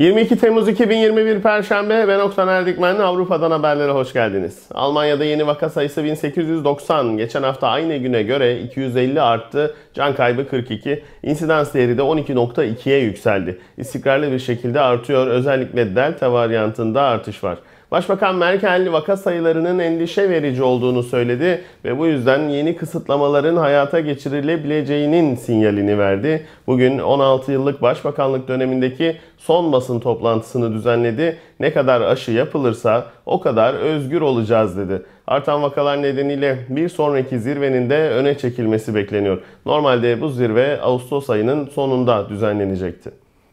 22 Temmuz 2021 Perşembe ben Oktan Erdikmen Avrupa'dan haberlere hoş geldiniz. Almanya'da yeni vaka sayısı 1890. Geçen hafta aynı güne göre 250 arttı. Can kaybı 42. İnsidans değeri de 12.2'ye yükseldi. İstikrarlı bir şekilde artıyor. Özellikle delta varyantında artış var. Başbakan Merkel vaka sayılarının endişe verici olduğunu söyledi ve bu yüzden yeni kısıtlamaların hayata geçirilebileceğinin sinyalini verdi. Bugün 16 yıllık başbakanlık dönemindeki son basın toplantısını düzenledi. Ne kadar aşı yapılırsa o kadar özgür olacağız dedi. Artan vakalar nedeniyle bir sonraki zirvenin de öne çekilmesi bekleniyor. Normalde bu zirve Ağustos ayının sonunda düzenlenecekti.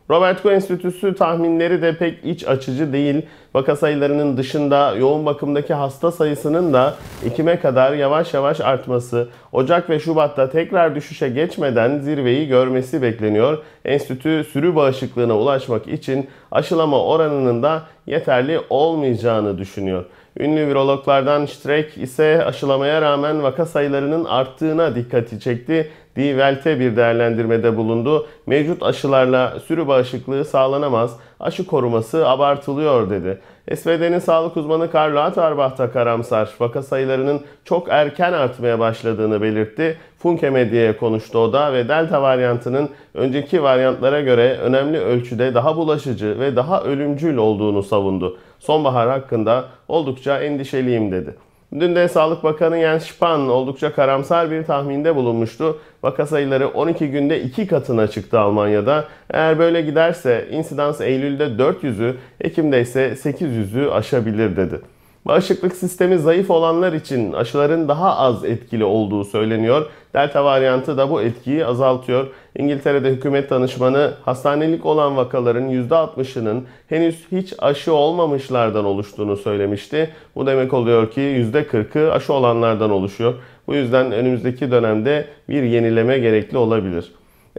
Robert Koch Enstitüsü tahminleri de pek iç açıcı değil. Vaka sayılarının dışında yoğun bakımdaki hasta sayısının da Ekim'e kadar yavaş yavaş artması, Ocak ve Şubat'ta tekrar düşüşe geçmeden zirveyi görmesi bekleniyor. Enstitü sürü bağışıklığına ulaşmak için aşılama oranının da yeterli olmayacağını düşünüyor. Ünlü virologlardan Streck ise aşılamaya rağmen vaka sayılarının arttığına dikkati çekti. Die Welt'e bir değerlendirmede bulundu. Mevcut aşılarla sürü bağışıklığı sağlanamaz, aşı koruması abartılıyor dedi. SVD'nin sağlık uzmanı Carlo Atarbah da karamsar. Vaka sayılarının çok erken artmaya başladığını belirtti. Funke Medya'ya konuştu o da ve Delta varyantının önceki varyantlara göre önemli ölçüde daha bulaşıcı ve daha ölümcül olduğunu savundu. Sonbahar hakkında oldukça endişeliyim dedi. Dün de Sağlık Bakanı Jens Spahn oldukça karamsar bir tahminde bulunmuştu. Vaka sayıları 12 günde 2 katına çıktı Almanya'da. Eğer böyle giderse insidans Eylül'de 400'ü, Ekim'de ise 800'ü aşabilir dedi. Bağışıklık sistemi zayıf olanlar için aşıların daha az etkili olduğu söyleniyor. Delta varyantı da bu etkiyi azaltıyor. İngiltere'de hükümet danışmanı hastanelik olan vakaların %60'ının henüz hiç aşı olmamışlardan oluştuğunu söylemişti. Bu demek oluyor ki %40'ı aşı olanlardan oluşuyor. Bu yüzden önümüzdeki dönemde bir yenileme gerekli olabilir.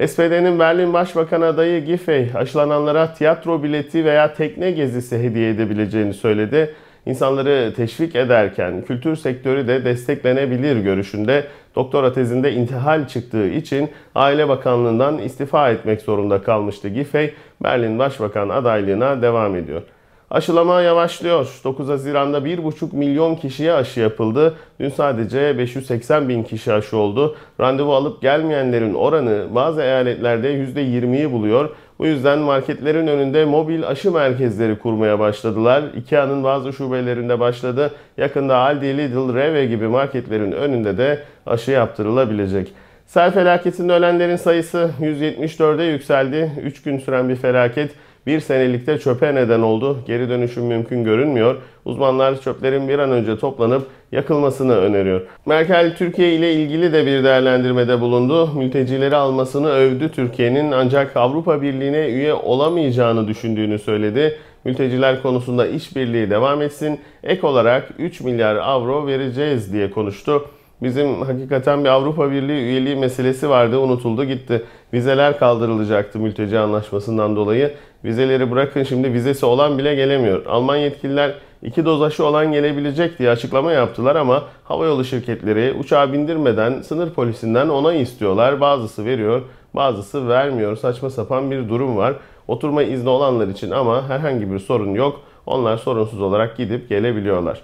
SPD'nin Berlin Başbakan adayı Giffey aşılananlara tiyatro bileti veya tekne gezisi hediye edebileceğini söyledi insanları teşvik ederken kültür sektörü de desteklenebilir görüşünde doktora tezinde intihal çıktığı için Aile Bakanlığı'ndan istifa etmek zorunda kalmıştı Giffey. Berlin Başbakan adaylığına devam ediyor. Aşılama yavaşlıyor. 9 Haziran'da 1,5 milyon kişiye aşı yapıldı. Dün sadece 580 bin kişi aşı oldu. Randevu alıp gelmeyenlerin oranı bazı eyaletlerde %20'yi buluyor. Bu yüzden marketlerin önünde mobil aşı merkezleri kurmaya başladılar. IKEA'nın bazı şubelerinde başladı. Yakında Aldi, Lidl, Reve gibi marketlerin önünde de aşı yaptırılabilecek. Sel felaketinde ölenlerin sayısı 174'e yükseldi. 3 gün süren bir felaket bir senelikte çöpe neden oldu. Geri dönüşüm mümkün görünmüyor. Uzmanlar çöplerin bir an önce toplanıp yakılmasını öneriyor. Merkel Türkiye ile ilgili de bir değerlendirmede bulundu. Mültecileri almasını övdü Türkiye'nin ancak Avrupa Birliği'ne üye olamayacağını düşündüğünü söyledi. Mülteciler konusunda işbirliği devam etsin. Ek olarak 3 milyar avro vereceğiz diye konuştu. Bizim hakikaten bir Avrupa Birliği üyeliği meselesi vardı, unutuldu gitti. Vizeler kaldırılacaktı mülteci anlaşmasından dolayı. Vizeleri bırakın şimdi vizesi olan bile gelemiyor. Alman yetkililer iki doz aşı olan gelebilecek diye açıklama yaptılar ama havayolu şirketleri uçağa bindirmeden sınır polisinden onay istiyorlar. Bazısı veriyor, bazısı vermiyor. Saçma sapan bir durum var. Oturma izni olanlar için ama herhangi bir sorun yok. Onlar sorunsuz olarak gidip gelebiliyorlar.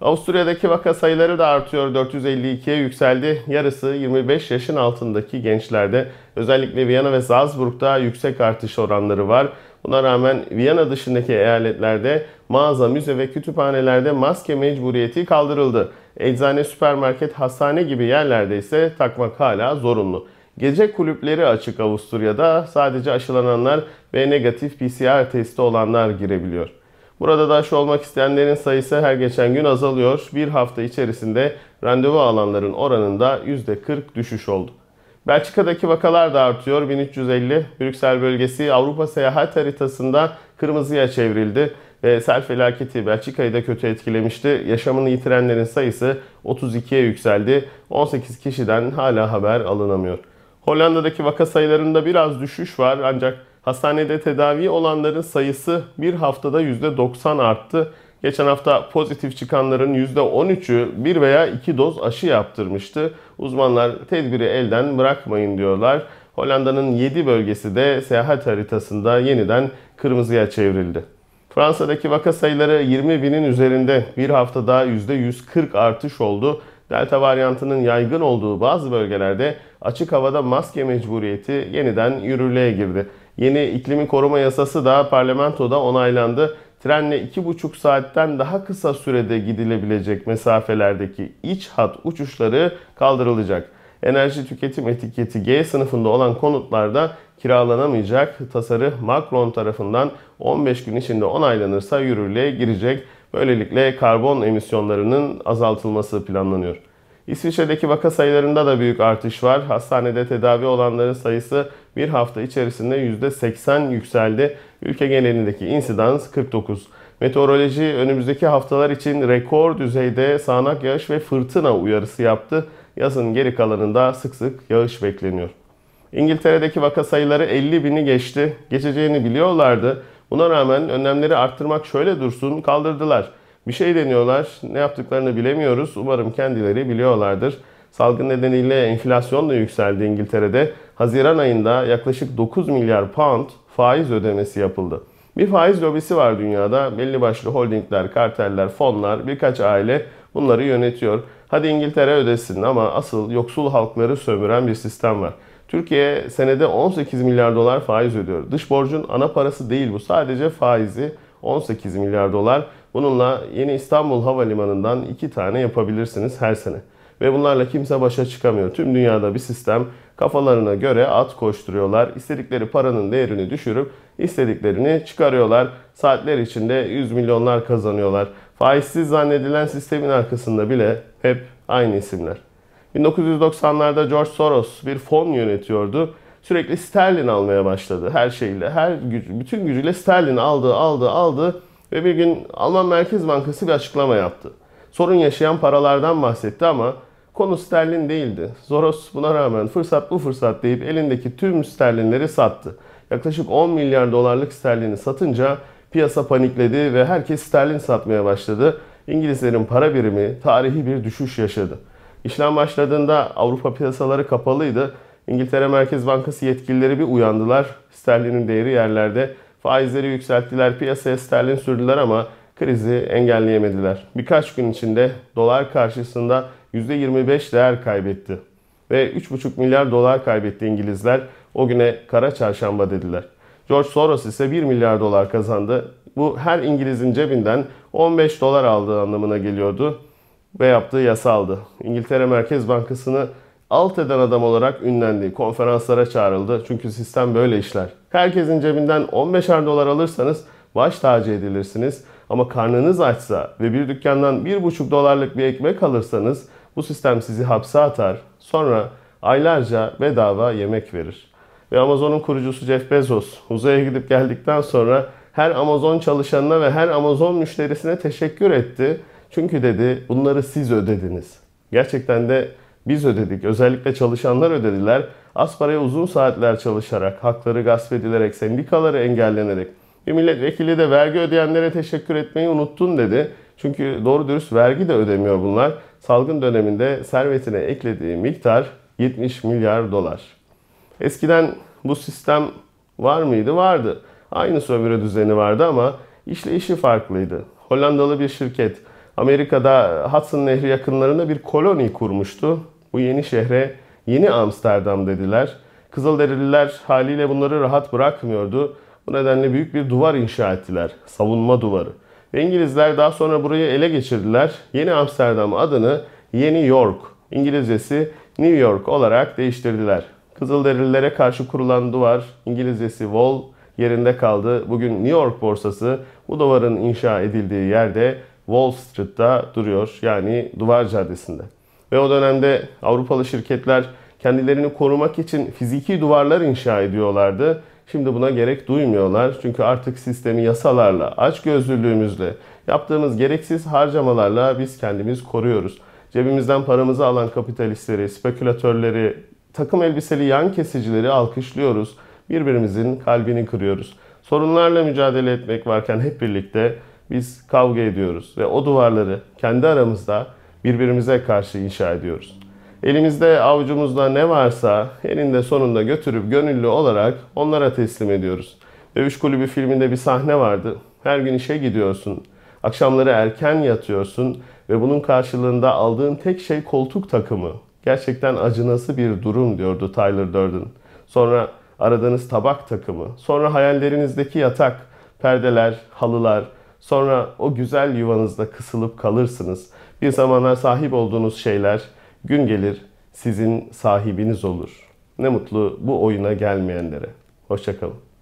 Avusturya'daki vaka sayıları da artıyor. 452'ye yükseldi. Yarısı 25 yaşın altındaki gençlerde. Özellikle Viyana ve Salzburg'da yüksek artış oranları var. Buna rağmen Viyana dışındaki eyaletlerde mağaza, müze ve kütüphanelerde maske mecburiyeti kaldırıldı. Eczane, süpermarket, hastane gibi yerlerde ise takmak hala zorunlu. Gece kulüpleri açık Avusturya'da. Sadece aşılananlar ve negatif PCR testi olanlar girebiliyor. Burada daş olmak isteyenlerin sayısı her geçen gün azalıyor. Bir hafta içerisinde randevu alanların oranında %40 düşüş oldu. Belçika'daki vakalar da artıyor. 1350 Brüksel bölgesi Avrupa seyahat haritasında kırmızıya çevrildi ve sel felaketi Belçika'yı da kötü etkilemişti. Yaşamını yitirenlerin sayısı 32'ye yükseldi. 18 kişiden hala haber alınamıyor. Hollanda'daki vaka sayılarında biraz düşüş var ancak Hastanede tedavi olanların sayısı bir haftada %90 arttı. Geçen hafta pozitif çıkanların %13'ü bir veya iki doz aşı yaptırmıştı. Uzmanlar tedbiri elden bırakmayın diyorlar. Hollanda'nın 7 bölgesi de seyahat haritasında yeniden kırmızıya çevrildi. Fransa'daki vaka sayıları 20 binin üzerinde bir haftada %140 artış oldu. Delta varyantının yaygın olduğu bazı bölgelerde açık havada maske mecburiyeti yeniden yürürlüğe girdi. Yeni iklimi koruma yasası da parlamentoda onaylandı. Trenle 2,5 saatten daha kısa sürede gidilebilecek mesafelerdeki iç hat uçuşları kaldırılacak. Enerji tüketim etiketi G sınıfında olan konutlarda kiralanamayacak. Tasarı Macron tarafından 15 gün içinde onaylanırsa yürürlüğe girecek. Böylelikle karbon emisyonlarının azaltılması planlanıyor. İsviçre'deki vaka sayılarında da büyük artış var. Hastanede tedavi olanların sayısı bir hafta içerisinde %80 yükseldi. Ülke genelindeki insidans 49. Meteoroloji önümüzdeki haftalar için rekor düzeyde sağanak yağış ve fırtına uyarısı yaptı. Yazın geri kalanında sık sık yağış bekleniyor. İngiltere'deki vaka sayıları 50 bini geçti. Geçeceğini biliyorlardı. Buna rağmen önlemleri arttırmak şöyle dursun kaldırdılar.'' Bir şey deniyorlar, ne yaptıklarını bilemiyoruz. Umarım kendileri biliyorlardır. Salgın nedeniyle enflasyon da yükseldi İngiltere'de. Haziran ayında yaklaşık 9 milyar pound faiz ödemesi yapıldı. Bir faiz lobisi var dünyada. Belli başlı holdingler, karteller, fonlar, birkaç aile bunları yönetiyor. Hadi İngiltere ödesin ama asıl yoksul halkları sömüren bir sistem var. Türkiye senede 18 milyar dolar faiz ödüyor. Dış borcun ana parası değil bu. Sadece faizi 18 milyar dolar. Bununla yeni İstanbul Havalimanı'ndan iki tane yapabilirsiniz her sene. Ve bunlarla kimse başa çıkamıyor. Tüm dünyada bir sistem kafalarına göre at koşturuyorlar. İstedikleri paranın değerini düşürüp istediklerini çıkarıyorlar. Saatler içinde yüz milyonlar kazanıyorlar. Faizsiz zannedilen sistemin arkasında bile hep aynı isimler. 1990'larda George Soros bir fon yönetiyordu. Sürekli sterlin almaya başladı her şeyle, her gücü, bütün gücüyle sterlin aldı, aldı, aldı. Ve bir gün Alman Merkez Bankası bir açıklama yaptı. Sorun yaşayan paralardan bahsetti ama konu sterlin değildi. Soros buna rağmen fırsat bu fırsat deyip elindeki tüm sterlinleri sattı. Yaklaşık 10 milyar dolarlık sterlini satınca piyasa panikledi ve herkes sterlin satmaya başladı. İngilizlerin para birimi tarihi bir düşüş yaşadı. İşlem başladığında Avrupa piyasaları kapalıydı. İngiltere Merkez Bankası yetkilileri bir uyandılar. Sterlinin değeri yerlerde Faizleri yükselttiler, piyasaya sterlin sürdüler ama krizi engelleyemediler. Birkaç gün içinde dolar karşısında %25 değer kaybetti. Ve 3,5 milyar dolar kaybetti İngilizler. O güne kara çarşamba dediler. George Soros ise 1 milyar dolar kazandı. Bu her İngiliz'in cebinden 15 dolar aldığı anlamına geliyordu ve yaptığı yasaldı. İngiltere Merkez Bankası'nı alt eden adam olarak ünlendi. Konferanslara çağrıldı. Çünkü sistem böyle işler. Herkesin cebinden 15'er dolar alırsanız baş tacı edilirsiniz. Ama karnınız açsa ve bir dükkandan 1,5 dolarlık bir ekmek alırsanız bu sistem sizi hapse atar. Sonra aylarca bedava yemek verir. Ve Amazon'un kurucusu Jeff Bezos uzaya gidip geldikten sonra her Amazon çalışanına ve her Amazon müşterisine teşekkür etti. Çünkü dedi bunları siz ödediniz. Gerçekten de biz ödedik. Özellikle çalışanlar ödediler. Az paraya uzun saatler çalışarak, hakları gasp edilerek, sendikaları engellenerek. Bir milletvekili de vergi ödeyenlere teşekkür etmeyi unuttun dedi. Çünkü doğru dürüst vergi de ödemiyor bunlar. Salgın döneminde servetine eklediği miktar 70 milyar dolar. Eskiden bu sistem var mıydı? Vardı. Aynı sömürü düzeni vardı ama işleyişi farklıydı. Hollandalı bir şirket Amerika'da Hudson Nehri yakınlarında bir koloni kurmuştu bu yeni şehre yeni Amsterdam dediler. Kızılderililer haliyle bunları rahat bırakmıyordu. Bu nedenle büyük bir duvar inşa ettiler. Savunma duvarı. Ve İngilizler daha sonra burayı ele geçirdiler. Yeni Amsterdam adını Yeni York, İngilizcesi New York olarak değiştirdiler. Kızılderililere karşı kurulan duvar, İngilizcesi wall yerinde kaldı. Bugün New York borsası bu duvarın inşa edildiği yerde Wall Street'ta duruyor. Yani Duvar Caddesi'nde. Ve o dönemde Avrupalı şirketler kendilerini korumak için fiziki duvarlar inşa ediyorlardı. Şimdi buna gerek duymuyorlar. Çünkü artık sistemi yasalarla, açgözlülüğümüzle, yaptığımız gereksiz harcamalarla biz kendimiz koruyoruz. Cebimizden paramızı alan kapitalistleri, spekülatörleri, takım elbiseli yan kesicileri alkışlıyoruz. Birbirimizin kalbini kırıyoruz. Sorunlarla mücadele etmek varken hep birlikte biz kavga ediyoruz ve o duvarları kendi aramızda birbirimize karşı inşa ediyoruz. Elimizde avucumuzda ne varsa elinde sonunda götürüp gönüllü olarak onlara teslim ediyoruz. Dövüş Kulübü filminde bir sahne vardı. Her gün işe gidiyorsun. Akşamları erken yatıyorsun ve bunun karşılığında aldığın tek şey koltuk takımı. Gerçekten acınası bir durum diyordu Tyler Durden. Sonra aradığınız tabak takımı, sonra hayallerinizdeki yatak, perdeler, halılar, sonra o güzel yuvanızda kısılıp kalırsınız bir zamanlar sahip olduğunuz şeyler gün gelir sizin sahibiniz olur. Ne mutlu bu oyuna gelmeyenlere. Hoşçakalın.